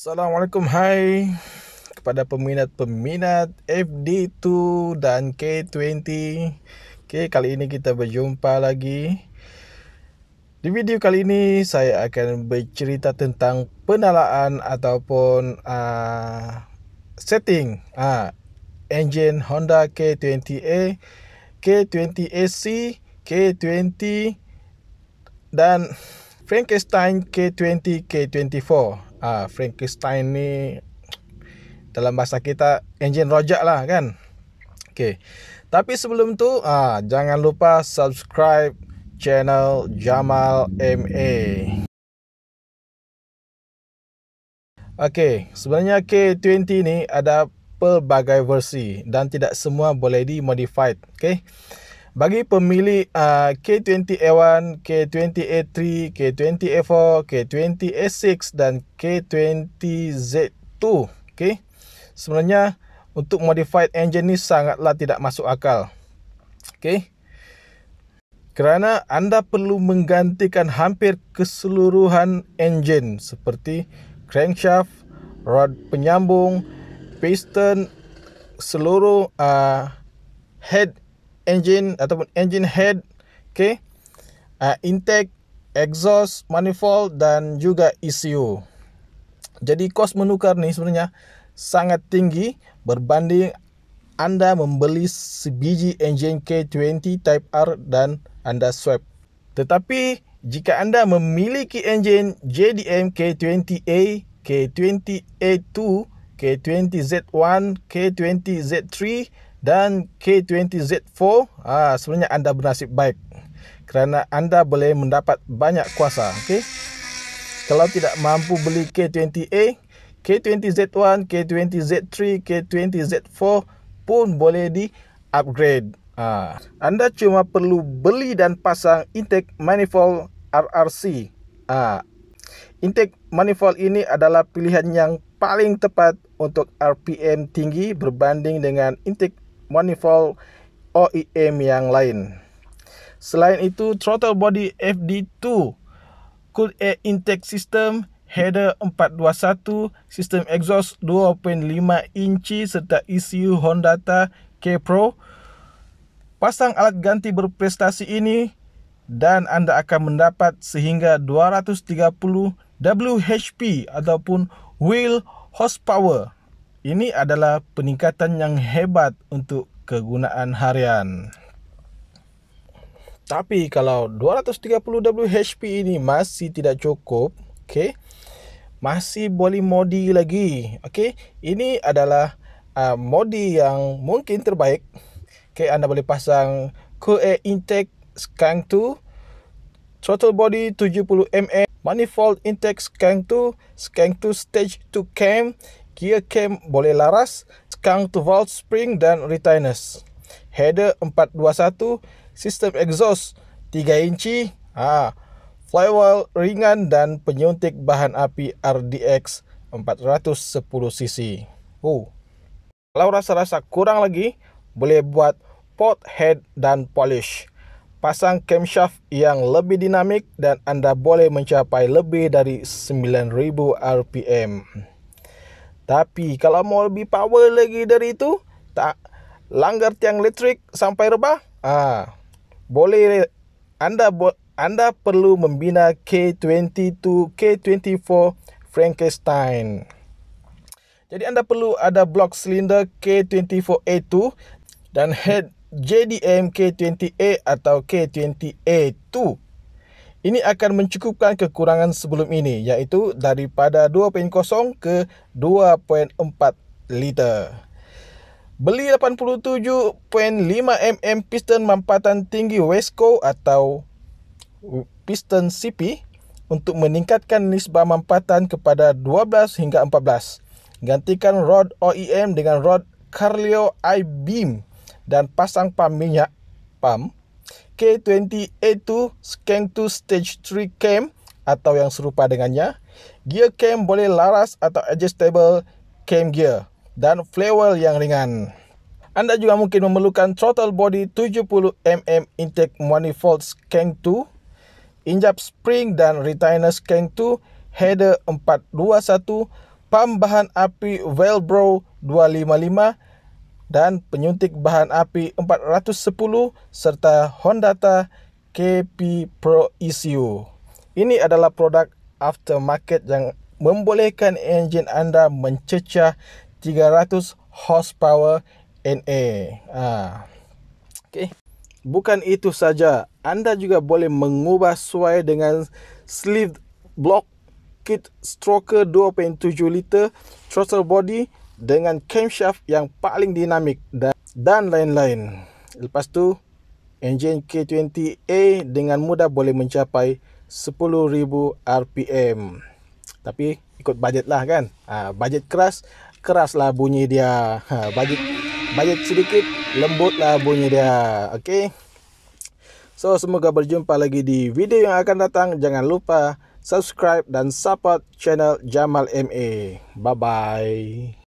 Assalamualaikum Hai Kepada peminat-peminat FD2 dan K20 Okay, kali ini kita berjumpa lagi Di video kali ini saya akan bercerita tentang penalaan ataupun uh, setting uh, ah, Engine Honda K20A, K20AC, K20 dan Frankenstein K20, K24 uh, Frankenstein ni dalam bahasa kita enjin rojak lah kan okay. tapi sebelum tu uh, jangan lupa subscribe channel Jamal MA Okey, sebenarnya K20 ni ada pelbagai versi dan tidak semua boleh dimodified, okey bagi pemilik uh, K20A1, K20A3, K20A4, K20A6 dan K20Z2 okay? Sebenarnya untuk modified engine ni sangatlah tidak masuk akal okay? Kerana anda perlu menggantikan hampir keseluruhan engine Seperti crankshaft, rod penyambung, piston, seluruh uh, head engine ataupun engine head okey uh, ah, intake exhaust manifold dan juga ECU jadi kos menukar ni sebenarnya sangat tinggi berbanding anda membeli sebiji engine K20 Type R dan anda swap tetapi jika anda memiliki enjin JDM K20A, K20A2, K20Z1, K20Z3 dan K20Z4 ha, ah, sebenarnya anda bernasib baik kerana anda boleh mendapat banyak kuasa Okay? kalau tidak mampu beli K20A K20Z1 K20Z3 K20Z4 pun boleh di upgrade ha. anda cuma perlu beli dan pasang intake manifold RRC ha. Ah, intake manifold ini adalah pilihan yang paling tepat untuk RPM tinggi berbanding dengan intake manifold OEM yang lain. Selain itu, throttle body FD2, cool air intake system, header 421, sistem exhaust 2.5 inci serta ECU Honda Ta K-Pro. Pasang alat ganti berprestasi ini dan anda akan mendapat sehingga 230 WHP ataupun wheel horsepower. Ini adalah peningkatan yang hebat untuk kegunaan harian. Tapi kalau 230WHP ini masih tidak cukup, okay, masih boleh modi lagi. Okay, ini adalah uh, modi yang mungkin terbaik. Okay, anda boleh pasang QA intake skank 2, throttle body 70mm, manifold intake skank 2, skank 2 stage 2 cam, gear cam boleh laras, skunk to valve spring dan retainers. Header 421, sistem exhaust 3 inci, ha, flywheel ringan dan penyuntik bahan api RDX 410cc. Oh. Kalau rasa-rasa kurang lagi, boleh buat port head dan polish. Pasang camshaft yang lebih dinamik dan anda boleh mencapai lebih dari 9000 RPM. Tapi kalau mau lebih power lagi dari itu, tak langgar tiang elektrik sampai rebah, ha, boleh anda anda perlu membina K22 K24 Frankenstein. Jadi anda perlu ada blok silinder K24A2 dan head JDM K20A atau K20A2. Ini akan mencukupkan kekurangan sebelum ini iaitu daripada 2.0 ke 2.4 liter. Beli 87.5 mm piston mampatan tinggi Wesco atau piston CP untuk meningkatkan nisbah mampatan kepada 12 hingga 14. Gantikan rod OEM dengan rod Carlio I-Beam dan pasang pam minyak pam K28 tu Skank 2 Stage 3 Cam atau yang serupa dengannya. Gear cam boleh laras atau adjustable cam gear dan flywheel yang ringan. Anda juga mungkin memerlukan throttle body 70mm intake manifold Skank 2, injap spring dan retainer Skank 2, header 421, pam bahan api Velbro 255, dan penyuntik bahan api 410 serta Honda KP Pro ECU. Ini adalah produk aftermarket yang membolehkan enjin anda mencecah 300 horsepower NA. Ha. Okay. Bukan itu saja, anda juga boleh mengubah suai dengan sleeve block kit stroker 2.7 liter throttle body dengan camshaft yang paling dinamik dan dan lain-lain. Lepas tu, enjin K20A dengan mudah boleh mencapai 10,000 RPM. Tapi ikut bajet lah kan. Ha, bajet keras, keras lah bunyi dia. Ha, bajet bajet sedikit, lembut lah bunyi dia. Okay. So semoga berjumpa lagi di video yang akan datang. Jangan lupa subscribe dan support channel Jamal MA. Bye-bye.